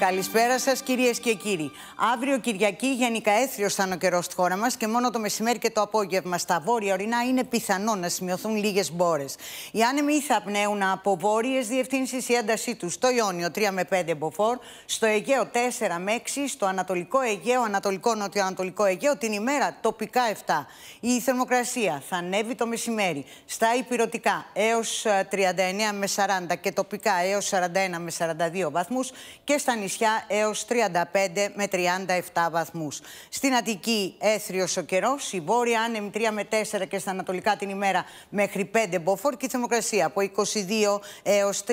Καλησπέρα σας, κυρίες και κύριοι. Αύριο Κυριακή γενικά έθριο θα είναι ο καιρός στη χώρα μας και μόνο το μεσημέρι και το απόγευμα στα βόρεια ορεινά είναι πιθανό να σημειωθούν λίγες μπόρες. Οι άνεμοι θα πνέουν από βόρειες διευθύνσεις η έντασή τους στο Ιόνιο 3 με 5 εμποφόρ, στο Αιγαίο 4 με 6, στο Ανατολικό Αιγαίο, Ανατολικό Νοτιοανατολικό Αιγαίο την ημέρα τοπικά 7. Η θερμοκρασία θα ανέβει το μεσημέρι στα υπηρετικά έως 39 ε, με 40 και τοπικά έως 41 με 42 βαθμούς και στα νησιά νησιά έως 35 με 37 βαθμούς. Στην Αττική έθριος ο καιρός, η βόρεια άνεμη 3 με 4 και στα ανατολικά την ημέρα μέχρι 5 μποφόρ και η θερμοκρασία από 22 έως 39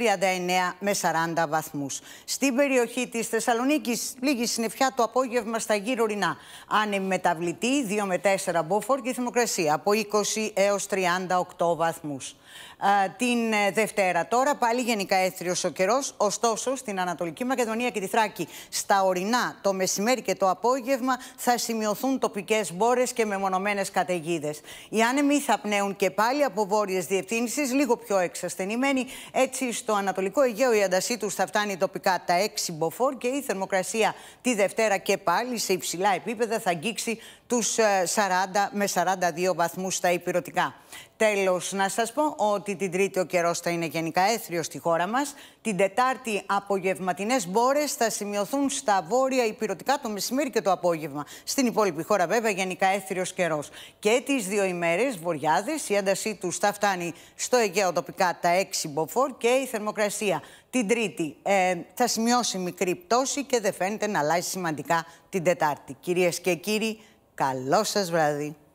με 40 βαθμούς. Στην περιοχή της Θεσσαλονίκης λίγη συννεφιά το απόγευμα στα ρινά. Άνεμη μεταβλητή 2 με 4 μποφόρ και η θερμοκρασία από 20 έως 38 βαθμούς. Την ε, Δευτέρα τώρα πάλι γενικά έθριος ο καιρός, ωστόσο στην Ανατολική Μακεδονία και τη Ερυθράκη. Στα ορεινά, το μεσημέρι και το απόγευμα θα σημειωθούν τοπικές μπόρες και μεμονωμένες καταιγίδες. Οι άνεμοι θα πνέουν και πάλι από βόρειες διευθύνσεις, λίγο πιο εξασθενημένοι. Έτσι, στο Ανατολικό Αιγαίο η αντασή του θα φτάνει τοπικά τα 6 μποφόρ και η θερμοκρασία τη Δευτέρα και πάλι σε υψηλά επίπεδα θα αγγίξει τους 40 ε, με 42 βαθμούς στα υπηρετικά. Τέλος, να σας πω ότι την Τρίτη ο καιρός θα είναι γενικά έθριο στη χώρα μας. Την Τετάρτη, απογευματινές μπόρες θα σημειωθούν στα βόρεια υπηρετικά το μεσημέρι και το απόγευμα. Στην υπόλοιπη χώρα, βέβαια, γενικά έθριος καιρός. Και τις δύο ημέρες, βορειάδε, η έντασή του θα φτάνει στο Αιγαίο τοπικά τα 6 μποφόρ και η θερμοκρασία. Την Τρίτη ε, θα σημειώσει μικρή πτώση και δεν φαίνεται να αλλάζει σημαντικά την Τετάρτη. Κυρίες και κύριοι, καλό σας βράδυ.